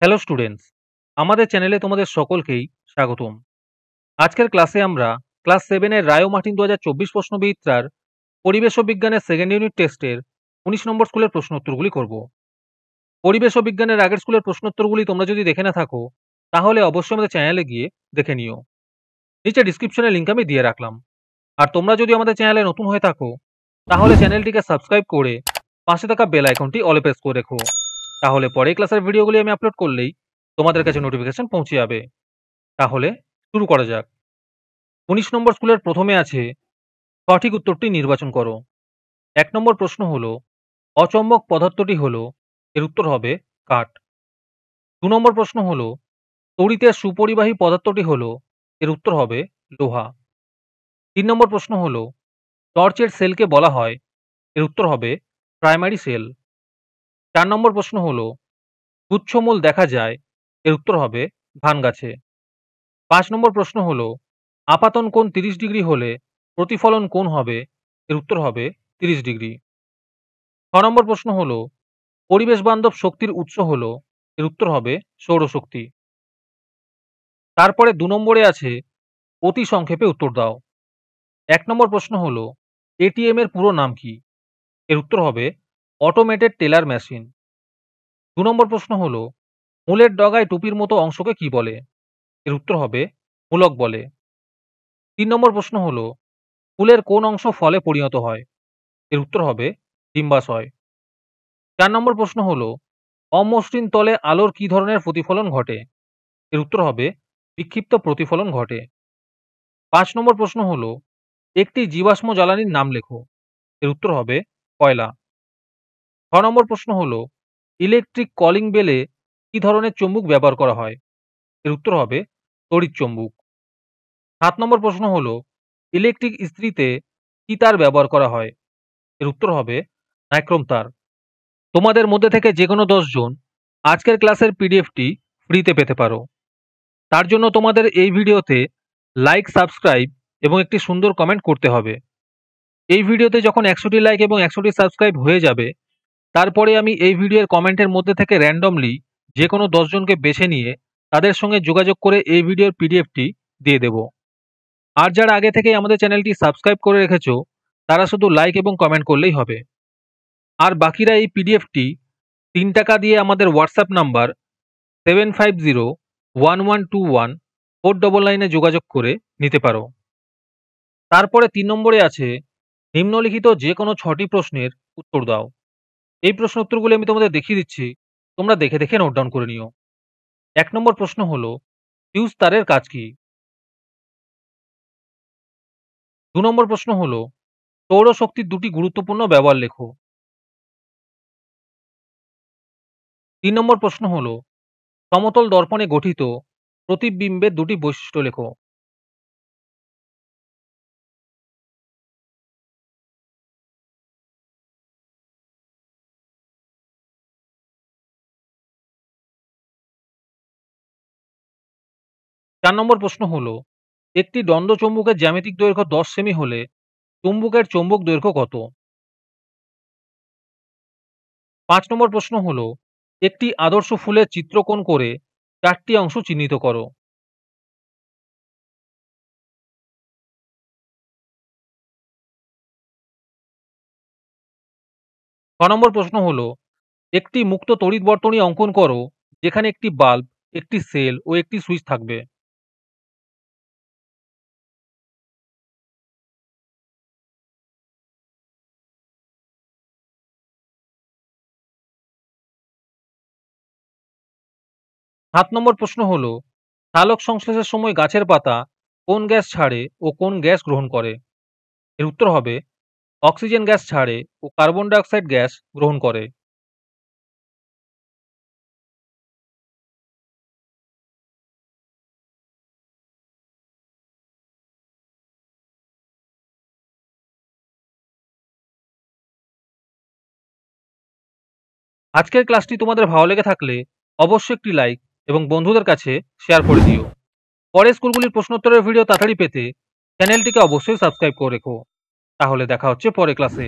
hello students আমাদের চ্যানেলে তোমাদের সকলকেই স্বাগতম আজকের ক্লাসে আমরা ক্লাস সেভেনের রায়ো মার্টিন দু হাজার চব্বিশ প্রশ্নবিদ্যার পরিবেশ বিজ্ঞানের সেকেন্ড ইউনিট টেস্টের উনিশ নম্বর স্কুলের প্রশ্নোত্তরগুলি করব পরিবেশ বিজ্ঞানের আগের স্কুলের প্রশ্নোত্তরগুলি তোমরা যদি দেখে না থাকো তাহলে অবশ্যই আমাদের চ্যানেলে গিয়ে দেখে নিও নিচে ডিসক্রিপশনে লিঙ্ক আমি দিয়ে রাখলাম আর তোমরা যদি আমাদের চ্যানেলে নতুন হয়ে থাকো তাহলে চ্যানেলটিকে সাবস্ক্রাইব করে পাশে থাকা বেল আইকনটি অল করে রেখো তাহলে পরে ক্লাসের ভিডিওগুলি আমি আপলোড করলেই তোমাদের কাছে নোটিফিকেশন পৌঁছে যাবে তাহলে শুরু করা যাক উনিশ নম্বর স্কুলের প্রথমে আছে সঠিক উত্তরটি নির্বাচন করো এক নম্বর প্রশ্ন হল অচম্বক পদার্থটি হল এর উত্তর হবে কাঠ দু নম্বর প্রশ্ন হল তড়িতের সুপরিবাহী পদার্থটি হল এর উত্তর হবে লোহা তিন নম্বর প্রশ্ন হল টর্চের সেলকে বলা হয় এর উত্তর হবে প্রাইমারি সেল চার নম্বর প্রশ্ন হলো গুচ্ছমূল দেখা যায় এর উত্তর হবে ধান গাছে পাঁচ নম্বর প্রশ্ন হলো আপাতন কোন তিরিশ ডিগ্রি হলে প্রতিফলন কোন হবে এর উত্তর হবে তিরিশ ডিগ্রি ছ নম্বর প্রশ্ন হলো পরিবেশ বান্ধব শক্তির উৎস হল এর উত্তর হবে সৌরশক্তি তারপরে দু নম্বরে আছে অতি সংক্ষেপে উত্তর দাও এক নম্বর প্রশ্ন হলো এটিএম এর পুরো নাম কি এর উত্তর হবে অটোমেটেড টেলার মেশিন দু নম্বর প্রশ্ন হল মূলের ডগায় টুপির মতো অংশকে কি বলে এর উত্তর হবে মূলক বলে তিন নম্বর প্রশ্ন হল ফুলের কোন অংশ ফলে পরিণত হয় এর উত্তর হবে ডিম্বাশয় চার নম্বর প্রশ্ন হল অমসৃণ তলে আলোর কি ধরনের প্রতিফলন ঘটে এর উত্তর হবে বিক্ষিপ্ত প্রতিফলন ঘটে পাঁচ নম্বর প্রশ্ন হল একটি জীবাশ্ম জ্বালানির নাম লেখো এর উত্তর হবে কয়লা ছ নম্বর প্রশ্ন হল ইলেকট্রিক কলিং বেলে কি ধরনের চম্বুক ব্যবহার করা হয় এর উত্তর হবে তড়িৎ চম্বুক সাত নম্বর প্রশ্ন হল ইলেকট্রিক ইস্ত্রিতে কি তার ব্যবহার করা হয় এর উত্তর হবে নাইক্রম তার তোমাদের মধ্যে থেকে যে কোনো দশজন আজকের ক্লাসের পিডিএফটি ফ্রিতে পেতে পারো তার জন্য তোমাদের এই ভিডিওতে লাইক সাবস্ক্রাইব এবং একটি সুন্দর কমেন্ট করতে হবে এই ভিডিওতে যখন একশোটি লাইক এবং একশোটি সাবস্ক্রাইব হয়ে যাবে তারপরে আমি এই ভিডিওর কমেন্টের মধ্যে থেকে র্যান্ডমলি যে কোনো দশজনকে বেছে নিয়ে তাদের সঙ্গে যোগাযোগ করে এই ভিডিওর পিডিএফটি দিয়ে দেব আর যারা আগে থেকে আমাদের চ্যানেলটি সাবস্ক্রাইব করে রেখেছ তারা শুধু লাইক এবং কমেন্ট করলেই হবে আর বাকিরা এই পিডিএফটি তিন টাকা দিয়ে আমাদের WhatsApp number seven five zero one one two one four double নাইনে যোগাযোগ করে নিতে পারো তারপরে তিন নম্বরে আছে নিম্নলিখিত যে কোনো ছটি প্রশ্নের উত্তর দাও এই প্রশ্ন উত্তরগুলি আমি তোমাদের দেখিয়ে দিচ্ছি তোমরা দেখে দেখে নোট ডাউন করে নিও এক নম্বর প্রশ্ন হল ফিউজ তারের কাজ কি দু নম্বর প্রশ্ন হলো সৌরশক্তির দুটি গুরুত্বপূর্ণ ব্যবহার লেখো তিন নম্বর প্রশ্ন হল সমতল দর্পণে গঠিত প্রতিবিম্বের দুটি বৈশিষ্ট্য লেখো চার নম্বর প্রশ্ন হলো একটি দ্বন্দ্ব চুম্বকের জ্যামিতিক দৈর্ঘ্য দশ সেমি হলে চুম্বুকের চুম্বক দৈর্ঘ্য কত পাঁচ নম্বর প্রশ্ন হলো একটি আদর্শ ফুলের চিত্রকোণ করে চারটি অংশ চিহ্নিত করো ছ নম্বর প্রশ্ন হলো একটি মুক্ত তড়িৎ বর্তনী অঙ্কন করো যেখানে একটি বাল্ব একটি সেল ও একটি সুইচ থাকবে সাত নম্বর প্রশ্ন হল সালোক সংশ্লেষের সময় গাছের পাতা কোন গ্যাস ছাড়ে ও কোন গ্যাস গ্রহণ করে এর উত্তর হবে অক্সিজেন গ্যাস ছাড়ে ও কার্বন ডাইঅক্সাইড গ্যাস গ্রহণ করে আজকের ক্লাসটি তোমাদের ভালো লেগে থাকলে অবশ্যই একটি লাইক এবং বন্ধুদের কাছে শেয়ার করে দিও পরে স্কুলগুলির প্রশ্নোত্তরের ভিডিও তাড়াতাড়ি পেতে চ্যানেলটিকে অবশ্যই সাবস্ক্রাইব করে রেখো তাহলে দেখা হচ্ছে পরে ক্লাসে